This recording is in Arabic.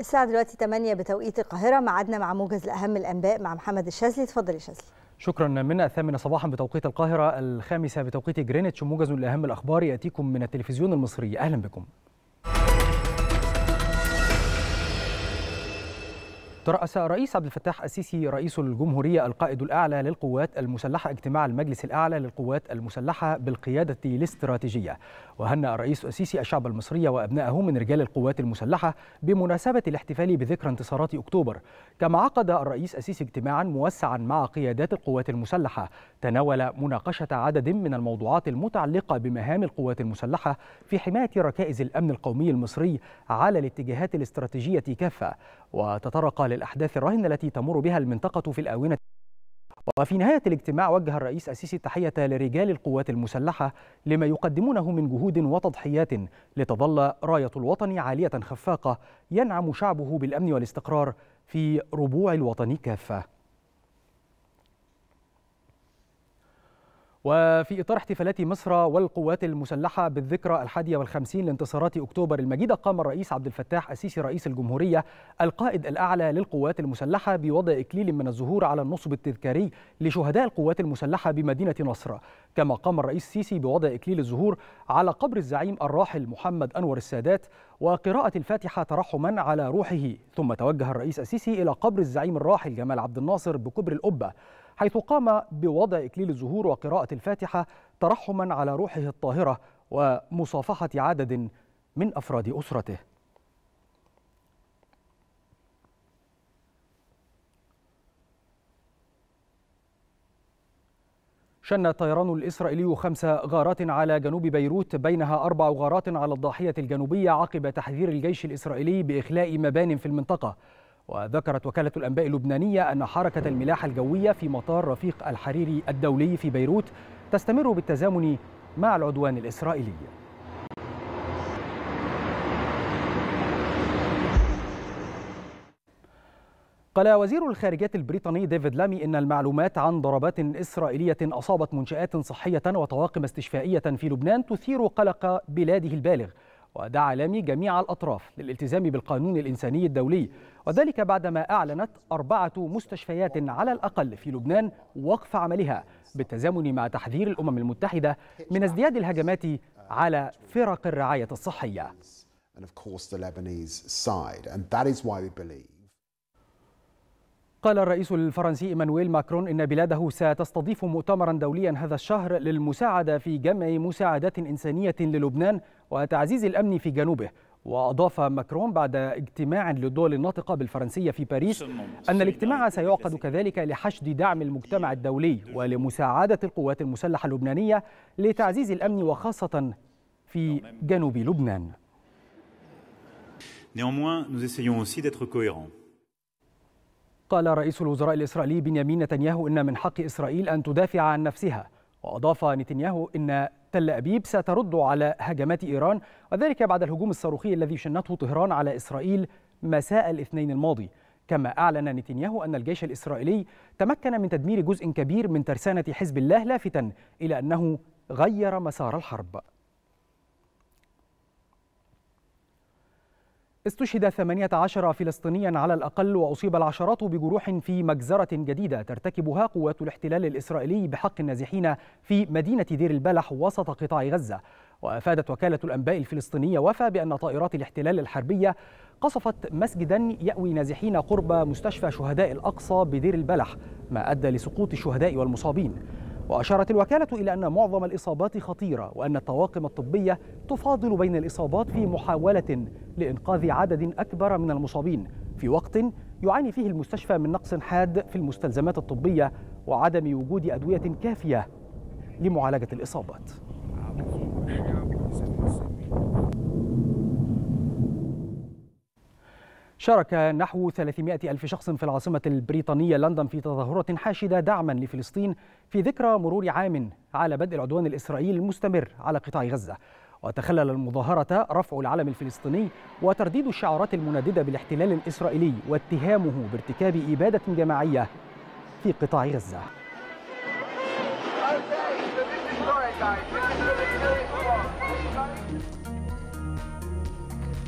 الساعة دلوقتي 8 بتوقيت القاهرة معادنا مع موجز الأهم الأنباء مع محمد الشاذلي اتفضل يا شاذلي شكرا من الثامنة صباحا بتوقيت القاهرة الخامسة بتوقيت جرينتش موجز الأهم الأخبار يأتيكم من التلفزيون المصري أهلا بكم ترأس الرئيس عبد الفتاح السيسي رئيس الجمهورية القائد الأعلى للقوات المسلحة اجتماع المجلس الأعلى للقوات المسلحة بالقيادة الاستراتيجية وهنأ الرئيس السيسي الشعب المصري وأبنائه من رجال القوات المسلحة بمناسبة الاحتفال بذكرى انتصارات أكتوبر كما عقد الرئيس السيسي اجتماعا موسعا مع قيادات القوات المسلحة تناول مناقشة عدد من الموضوعات المتعلقة بمهام القوات المسلحة في حماية ركائز الأمن القومي المصري على الاتجاهات الاستراتيجية كافة وتطرق للأحداث الراهنة التي تمر بها المنطقة في الآونة وفي نهاية الاجتماع وجه الرئيس السيسي التحية لرجال القوات المسلحة لما يقدمونه من جهود وتضحيات لتظل راية الوطن عالية خفاقة ينعم شعبه بالأمن والاستقرار في ربوع الوطن كافة وفي إطار احتفالات مصر والقوات المسلحة بالذكرى الحادية والخمسين لانتصارات أكتوبر المجيدة قام الرئيس عبد الفتاح السيسي رئيس الجمهورية القائد الأعلى للقوات المسلحة بوضع إكليل من الزهور على النصب التذكاري لشهداء القوات المسلحة بمدينة نصر كما قام الرئيس السيسي بوضع إكليل الزهور على قبر الزعيم الراحل محمد أنور السادات وقراءة الفاتحة ترحما على روحه ثم توجه الرئيس السيسي إلى قبر الزعيم الراحل جمال عبد الناصر بكبر الأبة حيث قام بوضع إكليل الزهور وقراءة الفاتحة ترحما على روحه الطاهرة ومصافحة عدد من أفراد أسرته شن الطيران الإسرائيلي خمس غارات على جنوب بيروت بينها أربع غارات على الضاحية الجنوبية عقب تحذير الجيش الإسرائيلي بإخلاء مبان في المنطقة وذكرت وكالة الأنباء اللبنانية أن حركة الملاحة الجوية في مطار رفيق الحريري الدولي في بيروت تستمر بالتزامن مع العدوان الإسرائيلي قال وزير الخارجية البريطاني ديفيد لامي إن المعلومات عن ضربات إسرائيلية أصابت منشآت صحية وطواقم استشفائية في لبنان تثير قلق بلاده البالغ ودعا لامي جميع الأطراف للالتزام بالقانون الإنساني الدولي وذلك بعدما أعلنت أربعة مستشفيات على الأقل في لبنان وقف عملها بالتزامن مع تحذير الأمم المتحدة من ازدياد الهجمات على فرق الرعاية الصحية. قال الرئيس الفرنسي إيمانويل ماكرون إن بلاده ستستضيف مؤتمرا دوليا هذا الشهر للمساعدة في جمع مساعدات إنسانية للبنان وتعزيز الأمن في جنوبه وأضاف ماكرون بعد اجتماع للدول الناطقة بالفرنسية في باريس أن الاجتماع سيعقد كذلك لحشد دعم المجتمع الدولي ولمساعدة القوات المسلحة اللبنانية لتعزيز الأمن وخاصة في جنوب لبنان Néanmoins, nous essayons aussi d'être cohérents. قال رئيس الوزراء الإسرائيلي بنيامين نتنياهو إن من حق إسرائيل أن تدافع عن نفسها وأضاف نتنياهو إن تل أبيب سترد على هجمات إيران وذلك بعد الهجوم الصاروخي الذي شنته طهران على إسرائيل مساء الاثنين الماضي كما أعلن نتنياهو أن الجيش الإسرائيلي تمكن من تدمير جزء كبير من ترسانة حزب الله لافتا إلى أنه غير مسار الحرب استشهد 18 فلسطينيا على الأقل وأصيب العشرات بجروح في مجزرة جديدة ترتكبها قوات الاحتلال الإسرائيلي بحق النازحين في مدينة دير البلح وسط قطاع غزة وأفادت وكالة الأنباء الفلسطينية وفا بأن طائرات الاحتلال الحربية قصفت مسجدا يأوي نازحين قرب مستشفى شهداء الأقصى بدير البلح ما أدى لسقوط الشهداء والمصابين وأشارت الوكالة إلى أن معظم الإصابات خطيرة وأن الطواقم الطبية تفاضل بين الإصابات في محاولة لإنقاذ عدد أكبر من المصابين في وقت يعاني فيه المستشفى من نقص حاد في المستلزمات الطبية وعدم وجود أدوية كافية لمعالجة الإصابات شارك نحو 300 ألف شخص في العاصمة البريطانية لندن في تظاهرة حاشدة دعما لفلسطين في ذكرى مرور عام على بدء العدوان الإسرائيلي المستمر على قطاع غزة وتخلل المظاهرة رفع العلم الفلسطيني وترديد الشعارات المنددة بالاحتلال الإسرائيلي واتهامه بارتكاب إبادة جماعية في قطاع غزة